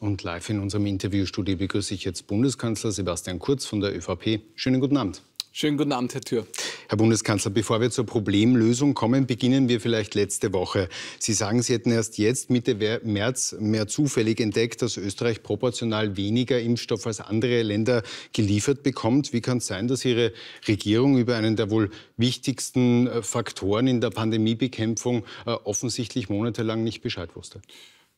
Und live in unserem Interviewstudio begrüße ich jetzt Bundeskanzler Sebastian Kurz von der ÖVP. Schönen guten Abend. Schönen guten Abend, Herr Thür. Herr Bundeskanzler, bevor wir zur Problemlösung kommen, beginnen wir vielleicht letzte Woche. Sie sagen, Sie hätten erst jetzt Mitte März mehr zufällig entdeckt, dass Österreich proportional weniger Impfstoff als andere Länder geliefert bekommt. Wie kann es sein, dass Ihre Regierung über einen der wohl wichtigsten äh, Faktoren in der Pandemiebekämpfung äh, offensichtlich monatelang nicht Bescheid wusste?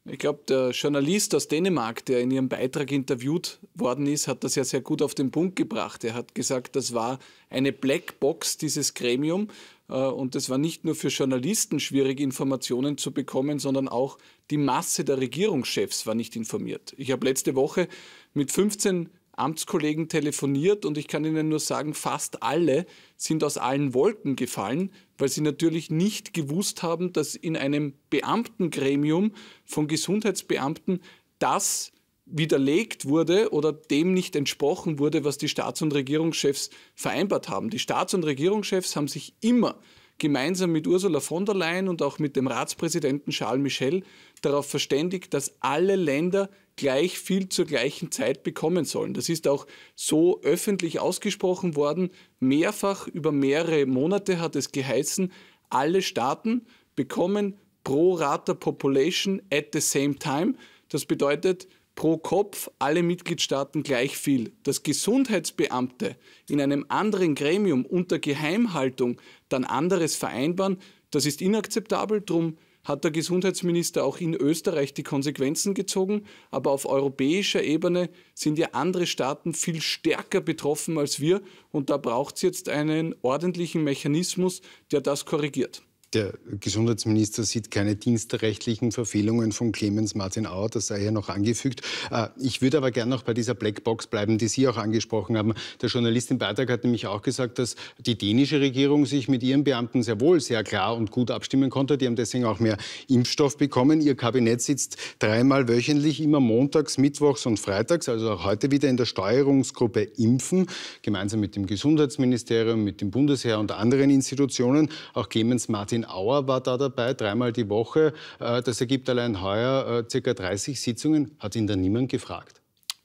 Ich glaube, der Journalist aus Dänemark, der in ihrem Beitrag interviewt worden ist, hat das ja sehr gut auf den Punkt gebracht. Er hat gesagt, das war eine Blackbox, dieses Gremium. Äh, und es war nicht nur für Journalisten schwierig, Informationen zu bekommen, sondern auch die Masse der Regierungschefs war nicht informiert. Ich habe letzte Woche mit 15 Amtskollegen telefoniert und ich kann Ihnen nur sagen, fast alle sind aus allen Wolken gefallen weil sie natürlich nicht gewusst haben, dass in einem Beamtengremium von Gesundheitsbeamten das widerlegt wurde oder dem nicht entsprochen wurde, was die Staats- und Regierungschefs vereinbart haben. Die Staats- und Regierungschefs haben sich immer gemeinsam mit Ursula von der Leyen und auch mit dem Ratspräsidenten Charles Michel darauf verständigt, dass alle Länder gleich viel zur gleichen Zeit bekommen sollen. Das ist auch so öffentlich ausgesprochen worden. Mehrfach über mehrere Monate hat es geheißen, alle Staaten bekommen pro Rata Population at the same time. Das bedeutet pro Kopf alle Mitgliedstaaten gleich viel. Dass Gesundheitsbeamte in einem anderen Gremium unter Geheimhaltung dann anderes vereinbaren, das ist inakzeptabel. Drum hat der Gesundheitsminister auch in Österreich die Konsequenzen gezogen. Aber auf europäischer Ebene sind ja andere Staaten viel stärker betroffen als wir. Und da braucht es jetzt einen ordentlichen Mechanismus, der das korrigiert. Der Gesundheitsminister sieht keine dienstrechtlichen Verfehlungen von Clemens Martin Auer, das sei hier noch angefügt. Äh, ich würde aber gerne noch bei dieser Blackbox bleiben, die Sie auch angesprochen haben. Der Journalist im Beitrag hat nämlich auch gesagt, dass die dänische Regierung sich mit ihren Beamten sehr wohl sehr klar und gut abstimmen konnte. Die haben deswegen auch mehr Impfstoff bekommen. Ihr Kabinett sitzt dreimal wöchentlich, immer montags, mittwochs und freitags, also auch heute wieder in der Steuerungsgruppe Impfen, gemeinsam mit dem Gesundheitsministerium, mit dem Bundesheer und anderen Institutionen. Auch Clemens Martin Martin Auer war da dabei, dreimal die Woche. Äh, das ergibt allein heuer äh, ca. 30 Sitzungen. Hat ihn da niemand gefragt?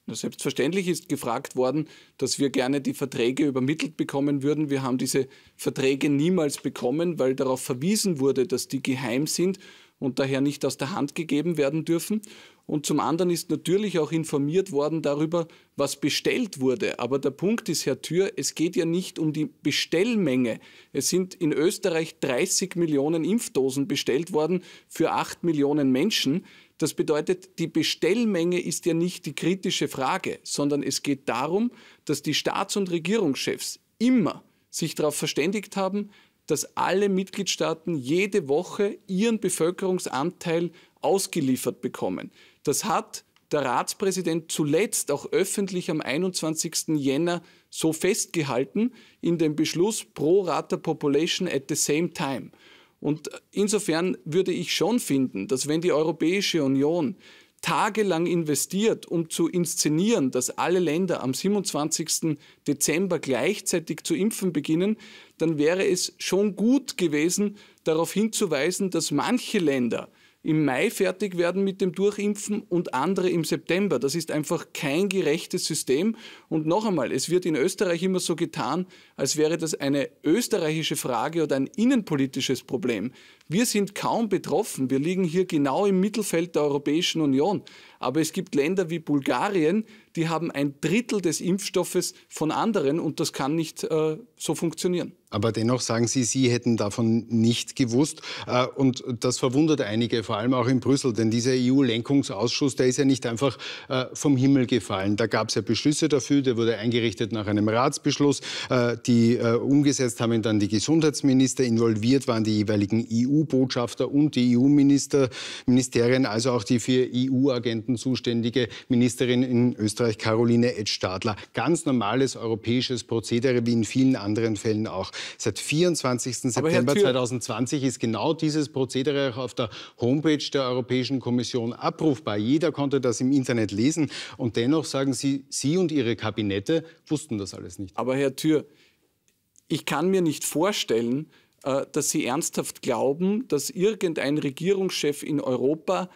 Selbstverständlich ist gefragt worden, dass wir gerne die Verträge übermittelt bekommen würden. Wir haben diese Verträge niemals bekommen, weil darauf verwiesen wurde, dass die geheim sind und daher nicht aus der Hand gegeben werden dürfen und zum anderen ist natürlich auch informiert worden darüber, was bestellt wurde. Aber der Punkt ist, Herr Thür, es geht ja nicht um die Bestellmenge. Es sind in Österreich 30 Millionen Impfdosen bestellt worden für 8 Millionen Menschen. Das bedeutet, die Bestellmenge ist ja nicht die kritische Frage, sondern es geht darum, dass die Staats- und Regierungschefs immer sich darauf verständigt haben, dass alle Mitgliedstaaten jede Woche ihren Bevölkerungsanteil ausgeliefert bekommen. Das hat der Ratspräsident zuletzt auch öffentlich am 21. Jänner so festgehalten in dem Beschluss pro Rata Population at the same time. Und insofern würde ich schon finden, dass wenn die Europäische Union tagelang investiert, um zu inszenieren, dass alle Länder am 27. Dezember gleichzeitig zu impfen beginnen, dann wäre es schon gut gewesen, darauf hinzuweisen, dass manche Länder im Mai fertig werden mit dem Durchimpfen und andere im September. Das ist einfach kein gerechtes System. Und noch einmal, es wird in Österreich immer so getan, als wäre das eine österreichische Frage oder ein innenpolitisches Problem. Wir sind kaum betroffen. Wir liegen hier genau im Mittelfeld der Europäischen Union. Aber es gibt Länder wie Bulgarien, die haben ein Drittel des Impfstoffes von anderen und das kann nicht äh, so funktionieren. Aber dennoch sagen Sie, Sie hätten davon nicht gewusst. Äh, und das verwundert einige, vor allem auch in Brüssel. Denn dieser EU-Lenkungsausschuss, der ist ja nicht einfach äh, vom Himmel gefallen. Da gab es ja Beschlüsse dafür. Der wurde eingerichtet nach einem Ratsbeschluss. Äh, die umgesetzt haben dann die Gesundheitsminister. Involviert waren die jeweiligen EU-Botschafter und die EU-Minister, Ministerien, also auch die für EU-Agenten zuständige Ministerin in Österreich, Caroline Edstadler. Ganz normales europäisches Prozedere, wie in vielen anderen Fällen auch. Seit 24. September 2020 ist genau dieses Prozedere auch auf der Homepage der Europäischen Kommission abrufbar. Jeder konnte das im Internet lesen. Und dennoch sagen Sie, Sie und Ihre Kabinette wussten das alles nicht. Aber Herr Thür, ich kann mir nicht vorstellen, äh, dass Sie ernsthaft glauben, dass irgendein Regierungschef in Europa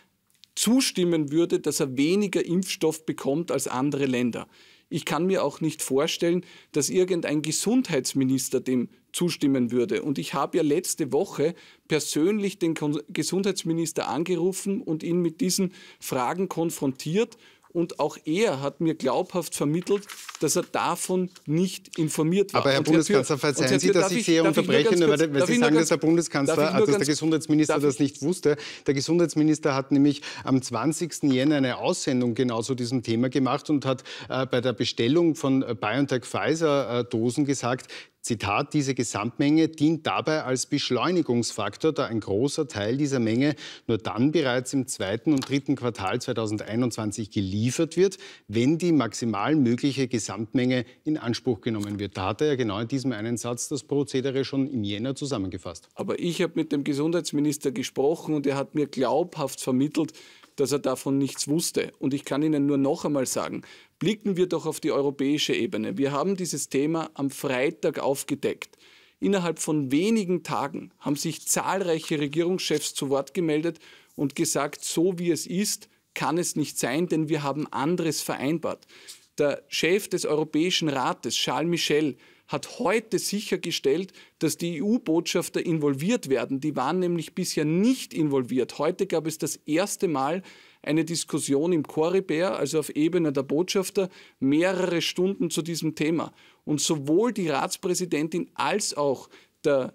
zustimmen würde, dass er weniger Impfstoff bekommt als andere Länder. Ich kann mir auch nicht vorstellen, dass irgendein Gesundheitsminister dem zustimmen würde. Und ich habe ja letzte Woche persönlich den Gesundheitsminister angerufen und ihn mit diesen Fragen konfrontiert und auch er hat mir glaubhaft vermittelt, dass er davon nicht informiert war. Aber Herr Bundeskanzler, verzeihen Sie, dass ich Sie hier unterbreche, nur kurz, weil, Sie sagen, ganz, dass der Bundeskanzler, also dass der Gesundheitsminister das nicht wusste. Der Gesundheitsminister hat nämlich am 20. Jänner eine Aussendung genau zu diesem Thema gemacht und hat äh, bei der Bestellung von äh, BioNTech-Pfizer-Dosen äh, gesagt, Zitat, diese Gesamtmenge dient dabei als Beschleunigungsfaktor, da ein großer Teil dieser Menge nur dann bereits im zweiten und dritten Quartal 2021 geliefert wird, wenn die maximal mögliche Gesamtmenge in Anspruch genommen wird. Da hat er ja genau in diesem einen Satz das Prozedere schon im Jänner zusammengefasst. Aber ich habe mit dem Gesundheitsminister gesprochen und er hat mir glaubhaft vermittelt, dass er davon nichts wusste. Und ich kann Ihnen nur noch einmal sagen, blicken wir doch auf die europäische Ebene. Wir haben dieses Thema am Freitag aufgedeckt. Innerhalb von wenigen Tagen haben sich zahlreiche Regierungschefs zu Wort gemeldet und gesagt, so wie es ist, kann es nicht sein, denn wir haben anderes vereinbart. Der Chef des Europäischen Rates, Charles Michel, hat heute sichergestellt, dass die EU-Botschafter involviert werden. Die waren nämlich bisher nicht involviert. Heute gab es das erste Mal eine Diskussion im Corriber, also auf Ebene der Botschafter, mehrere Stunden zu diesem Thema. Und sowohl die Ratspräsidentin als auch der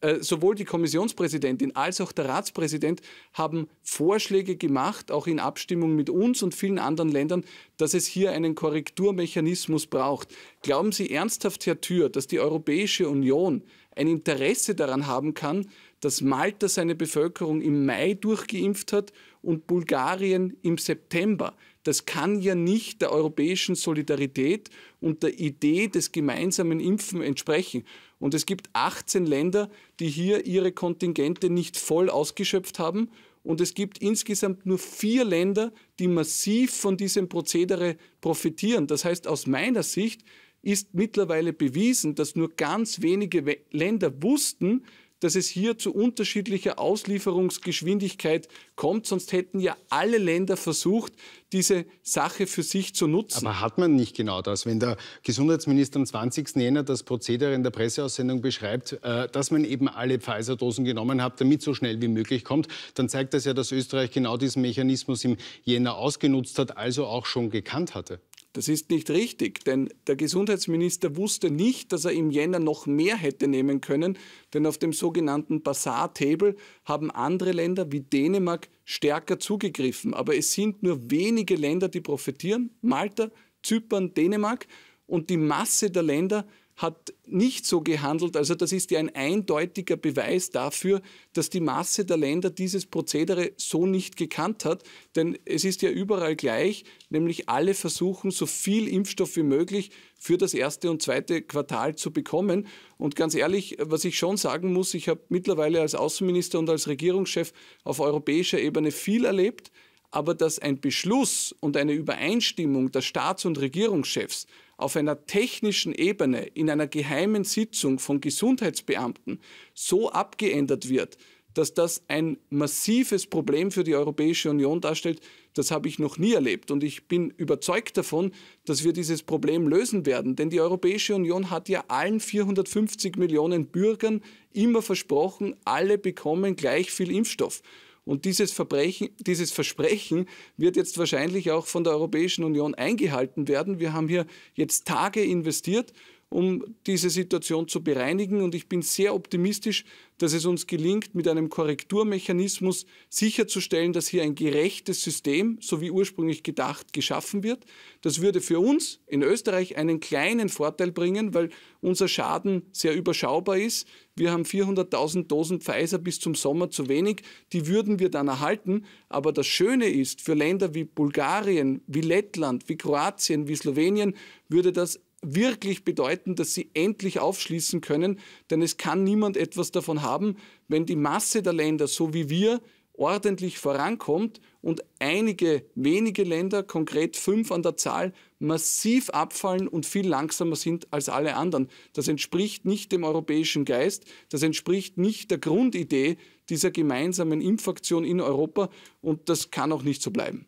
äh, sowohl die Kommissionspräsidentin als auch der Ratspräsident haben Vorschläge gemacht, auch in Abstimmung mit uns und vielen anderen Ländern, dass es hier einen Korrekturmechanismus braucht. Glauben Sie ernsthaft, Herr Thür, dass die Europäische Union ein Interesse daran haben kann, dass Malta seine Bevölkerung im Mai durchgeimpft hat und Bulgarien im September. Das kann ja nicht der europäischen Solidarität und der Idee des gemeinsamen Impfen entsprechen. Und es gibt 18 Länder, die hier ihre Kontingente nicht voll ausgeschöpft haben. Und es gibt insgesamt nur vier Länder, die massiv von diesem Prozedere profitieren. Das heißt, aus meiner Sicht ist mittlerweile bewiesen, dass nur ganz wenige Länder wussten, dass es hier zu unterschiedlicher Auslieferungsgeschwindigkeit kommt. Sonst hätten ja alle Länder versucht, diese Sache für sich zu nutzen. Aber hat man nicht genau das, wenn der Gesundheitsminister am 20. Jänner das Prozedere in der Presseaussendung beschreibt, äh, dass man eben alle Pfizer-Dosen genommen hat, damit so schnell wie möglich kommt, dann zeigt das ja, dass Österreich genau diesen Mechanismus im Jänner ausgenutzt hat, also auch schon gekannt hatte. Das ist nicht richtig, denn der Gesundheitsminister wusste nicht, dass er im Jänner noch mehr hätte nehmen können, denn auf dem sogenannten Bazaar-Table haben andere Länder wie Dänemark stärker zugegriffen. Aber es sind nur wenige Länder, die profitieren. Malta, Zypern, Dänemark und die Masse der Länder hat nicht so gehandelt. Also das ist ja ein eindeutiger Beweis dafür, dass die Masse der Länder dieses Prozedere so nicht gekannt hat. Denn es ist ja überall gleich, nämlich alle versuchen, so viel Impfstoff wie möglich für das erste und zweite Quartal zu bekommen. Und ganz ehrlich, was ich schon sagen muss, ich habe mittlerweile als Außenminister und als Regierungschef auf europäischer Ebene viel erlebt aber dass ein Beschluss und eine Übereinstimmung der Staats- und Regierungschefs auf einer technischen Ebene in einer geheimen Sitzung von Gesundheitsbeamten so abgeändert wird, dass das ein massives Problem für die Europäische Union darstellt, das habe ich noch nie erlebt. Und ich bin überzeugt davon, dass wir dieses Problem lösen werden. Denn die Europäische Union hat ja allen 450 Millionen Bürgern immer versprochen, alle bekommen gleich viel Impfstoff. Und dieses, Verbrechen, dieses Versprechen wird jetzt wahrscheinlich auch von der Europäischen Union eingehalten werden. Wir haben hier jetzt Tage investiert um diese Situation zu bereinigen. Und ich bin sehr optimistisch, dass es uns gelingt, mit einem Korrekturmechanismus sicherzustellen, dass hier ein gerechtes System, so wie ursprünglich gedacht, geschaffen wird. Das würde für uns in Österreich einen kleinen Vorteil bringen, weil unser Schaden sehr überschaubar ist. Wir haben 400.000 Dosen Pfizer bis zum Sommer zu wenig. Die würden wir dann erhalten. Aber das Schöne ist, für Länder wie Bulgarien, wie Lettland, wie Kroatien, wie Slowenien würde das wirklich bedeuten, dass sie endlich aufschließen können, denn es kann niemand etwas davon haben, wenn die Masse der Länder, so wie wir, ordentlich vorankommt und einige wenige Länder, konkret fünf an der Zahl, massiv abfallen und viel langsamer sind als alle anderen. Das entspricht nicht dem europäischen Geist, das entspricht nicht der Grundidee dieser gemeinsamen Impfaktion in Europa und das kann auch nicht so bleiben.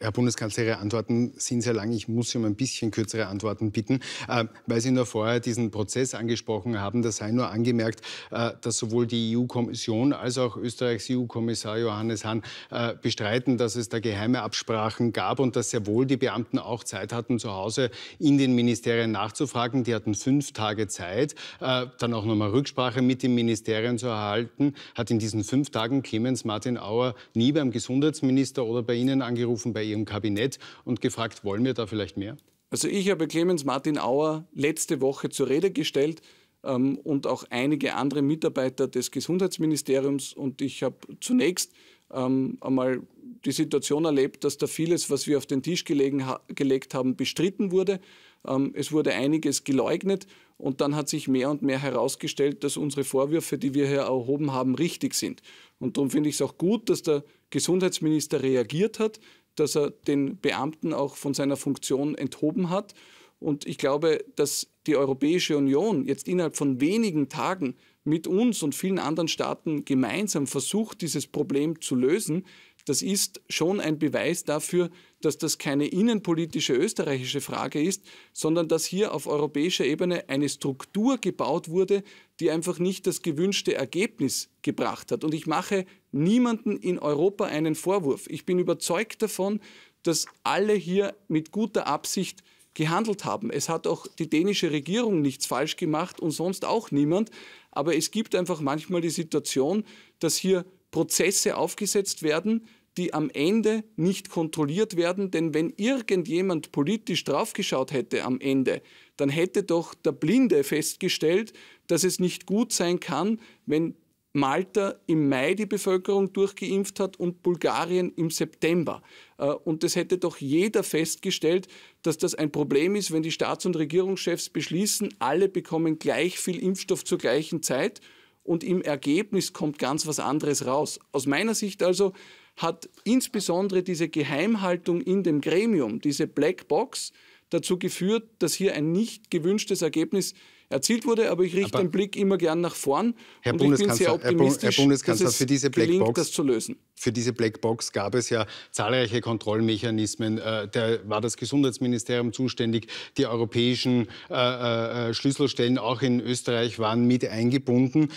Herr Bundeskanzler, Ihre Antworten sind sehr lang. Ich muss Sie um ein bisschen kürzere Antworten bitten, äh, weil Sie nur vorher diesen Prozess angesprochen haben. Da sei nur angemerkt, äh, dass sowohl die EU-Kommission als auch Österreichs EU-Kommissar Johannes Hahn äh, bestreiten, dass es da geheime Absprachen gab und dass sehr wohl die Beamten auch Zeit hatten, zu Hause in den Ministerien nachzufragen. Die hatten fünf Tage Zeit, dann auch nochmal Rücksprache mit den Ministerien zu erhalten. Hat in diesen fünf Tagen Clemens Martin Auer nie beim Gesundheitsminister oder bei Ihnen angerufen, bei Ihrem Kabinett und gefragt, wollen wir da vielleicht mehr? Also ich habe Clemens Martin Auer letzte Woche zur Rede gestellt ähm, und auch einige andere Mitarbeiter des Gesundheitsministeriums. Und ich habe zunächst ähm, einmal die Situation erlebt, dass da vieles, was wir auf den Tisch gelegen, ha gelegt haben, bestritten wurde. Ähm, es wurde einiges geleugnet und dann hat sich mehr und mehr herausgestellt, dass unsere Vorwürfe, die wir hier erhoben haben, richtig sind. Und darum finde ich es auch gut, dass der Gesundheitsminister reagiert hat, dass er den Beamten auch von seiner Funktion enthoben hat. Und ich glaube, dass die Europäische Union jetzt innerhalb von wenigen Tagen mit uns und vielen anderen Staaten gemeinsam versucht, dieses Problem zu lösen, das ist schon ein Beweis dafür, dass das keine innenpolitische österreichische Frage ist, sondern dass hier auf europäischer Ebene eine Struktur gebaut wurde, die einfach nicht das gewünschte Ergebnis gebracht hat. Und ich mache niemanden in Europa einen Vorwurf. Ich bin überzeugt davon, dass alle hier mit guter Absicht gehandelt haben. Es hat auch die dänische Regierung nichts falsch gemacht und sonst auch niemand. Aber es gibt einfach manchmal die Situation, dass hier Prozesse aufgesetzt werden, die am Ende nicht kontrolliert werden. Denn wenn irgendjemand politisch draufgeschaut hätte am Ende, dann hätte doch der Blinde festgestellt, dass es nicht gut sein kann, wenn Malta im Mai die Bevölkerung durchgeimpft hat und Bulgarien im September. Äh, und das hätte doch jeder festgestellt, dass das ein Problem ist, wenn die Staats- und Regierungschefs beschließen, alle bekommen gleich viel Impfstoff zur gleichen Zeit und im Ergebnis kommt ganz was anderes raus. Aus meiner Sicht also hat insbesondere diese Geheimhaltung in dem Gremium, diese Blackbox, dazu geführt, dass hier ein nicht gewünschtes Ergebnis erzielt wurde, aber ich richte aber den Blick immer gern nach vorn Herr und Bundeskanzler, ich bin sehr optimistisch, Herr Bundeskanzler, für diese Blackbox, das zu lösen. Für diese Blackbox gab es ja zahlreiche Kontrollmechanismen. Äh, da war das Gesundheitsministerium zuständig, die europäischen äh, äh, Schlüsselstellen auch in Österreich waren mit eingebunden.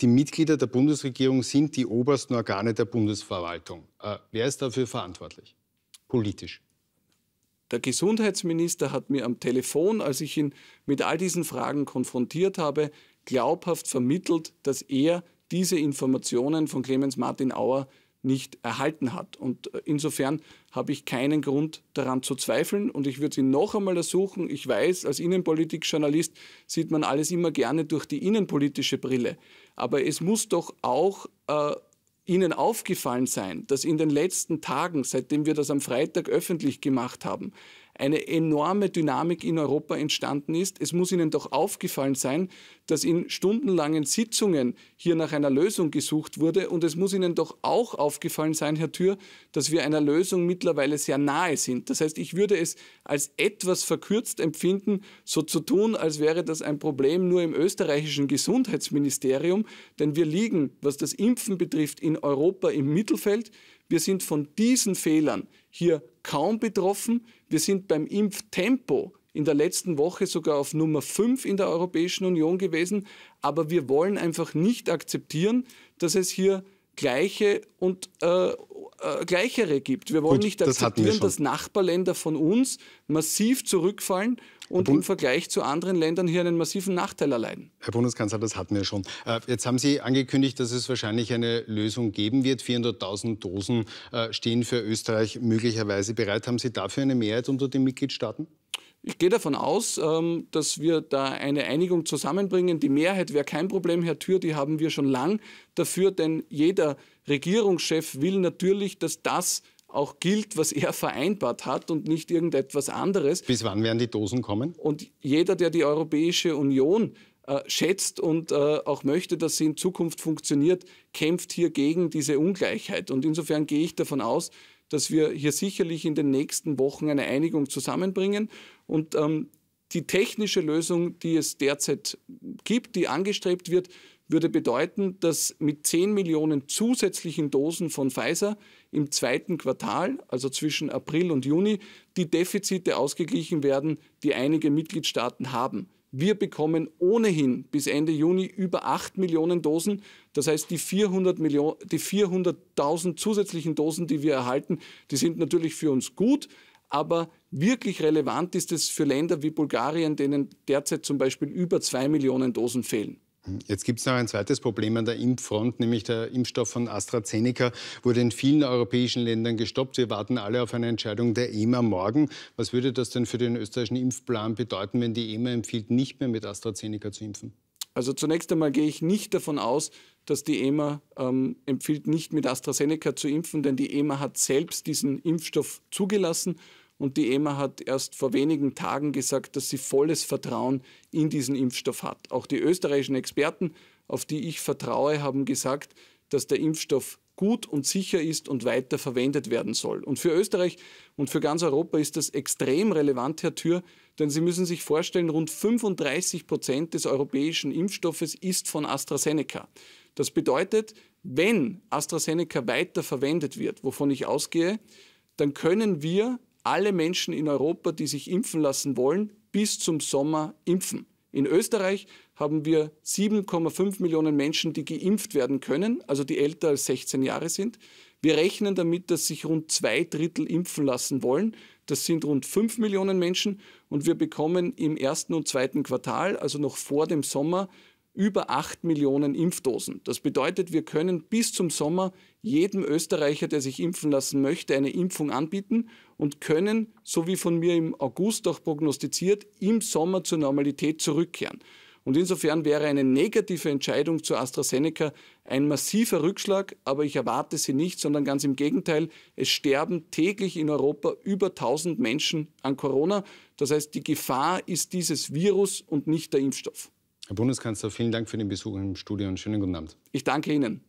Die Mitglieder der Bundesregierung sind die obersten Organe der Bundesverwaltung. Wer ist dafür verantwortlich? Politisch. Der Gesundheitsminister hat mir am Telefon, als ich ihn mit all diesen Fragen konfrontiert habe, glaubhaft vermittelt, dass er diese Informationen von Clemens Martin Auer nicht erhalten hat. Und äh, insofern habe ich keinen Grund daran zu zweifeln und ich würde sie noch einmal ersuchen. Ich weiß, als Innenpolitikjournalist sieht man alles immer gerne durch die innenpolitische Brille. Aber es muss doch auch äh, Ihnen aufgefallen sein, dass in den letzten Tagen, seitdem wir das am Freitag öffentlich gemacht haben, eine enorme Dynamik in Europa entstanden ist. Es muss Ihnen doch aufgefallen sein, dass in stundenlangen Sitzungen hier nach einer Lösung gesucht wurde. Und es muss Ihnen doch auch aufgefallen sein, Herr Thür, dass wir einer Lösung mittlerweile sehr nahe sind. Das heißt, ich würde es als etwas verkürzt empfinden, so zu tun, als wäre das ein Problem nur im österreichischen Gesundheitsministerium. Denn wir liegen, was das Impfen betrifft, in Europa im Mittelfeld. Wir sind von diesen Fehlern hier kaum betroffen. Wir sind beim Impftempo in der letzten Woche sogar auf Nummer 5 in der Europäischen Union gewesen. Aber wir wollen einfach nicht akzeptieren, dass es hier gleiche und äh, äh, gleichere gibt. Wir wollen Gut, nicht akzeptieren, das dass Nachbarländer von uns massiv zurückfallen und im Vergleich zu anderen Ländern hier einen massiven Nachteil erleiden. Herr Bundeskanzler, das hatten wir schon. Äh, jetzt haben Sie angekündigt, dass es wahrscheinlich eine Lösung geben wird. 400.000 Dosen äh, stehen für Österreich möglicherweise bereit. Haben Sie dafür eine Mehrheit unter den Mitgliedstaaten? Ich gehe davon aus, ähm, dass wir da eine Einigung zusammenbringen. Die Mehrheit wäre kein Problem, Herr Tür, die haben wir schon lang dafür, denn jeder Regierungschef will natürlich, dass das auch gilt, was er vereinbart hat und nicht irgendetwas anderes. Bis wann werden die Dosen kommen? Und jeder, der die Europäische Union äh, schätzt und äh, auch möchte, dass sie in Zukunft funktioniert, kämpft hier gegen diese Ungleichheit. Und insofern gehe ich davon aus, dass wir hier sicherlich in den nächsten Wochen eine Einigung zusammenbringen. Und ähm, die technische Lösung, die es derzeit gibt, die angestrebt wird, würde bedeuten, dass mit 10 Millionen zusätzlichen Dosen von Pfizer im zweiten Quartal, also zwischen April und Juni, die Defizite ausgeglichen werden, die einige Mitgliedstaaten haben. Wir bekommen ohnehin bis Ende Juni über 8 Millionen Dosen. Das heißt, die 400.000 400 zusätzlichen Dosen, die wir erhalten, die sind natürlich für uns gut, aber Wirklich relevant ist es für Länder wie Bulgarien, denen derzeit zum Beispiel über zwei Millionen Dosen fehlen. Jetzt gibt es noch ein zweites Problem an der Impffront, nämlich der Impfstoff von AstraZeneca wurde in vielen europäischen Ländern gestoppt. Wir warten alle auf eine Entscheidung der EMA morgen. Was würde das denn für den österreichischen Impfplan bedeuten, wenn die EMA empfiehlt, nicht mehr mit AstraZeneca zu impfen? Also zunächst einmal gehe ich nicht davon aus, dass die EMA ähm, empfiehlt, nicht mit AstraZeneca zu impfen, denn die EMA hat selbst diesen Impfstoff zugelassen und die EMA hat erst vor wenigen Tagen gesagt, dass sie volles Vertrauen in diesen Impfstoff hat. Auch die österreichischen Experten, auf die ich vertraue, haben gesagt, dass der Impfstoff gut und sicher ist und weiter verwendet werden soll. Und für Österreich und für ganz Europa ist das extrem relevant, Herr Thür, denn Sie müssen sich vorstellen, rund 35 Prozent des europäischen Impfstoffes ist von AstraZeneca. Das bedeutet, wenn AstraZeneca weiter verwendet wird, wovon ich ausgehe, dann können wir alle Menschen in Europa, die sich impfen lassen wollen, bis zum Sommer impfen. In Österreich haben wir 7,5 Millionen Menschen, die geimpft werden können, also die älter als 16 Jahre sind. Wir rechnen damit, dass sich rund zwei Drittel impfen lassen wollen. Das sind rund 5 Millionen Menschen. Und wir bekommen im ersten und zweiten Quartal, also noch vor dem Sommer, über 8 Millionen Impfdosen. Das bedeutet, wir können bis zum Sommer jedem Österreicher, der sich impfen lassen möchte, eine Impfung anbieten und können, so wie von mir im August auch prognostiziert, im Sommer zur Normalität zurückkehren. Und insofern wäre eine negative Entscheidung zu AstraZeneca ein massiver Rückschlag, aber ich erwarte sie nicht, sondern ganz im Gegenteil, es sterben täglich in Europa über 1000 Menschen an Corona. Das heißt, die Gefahr ist dieses Virus und nicht der Impfstoff. Herr Bundeskanzler, vielen Dank für den Besuch im Studio und schönen guten Abend. Ich danke Ihnen.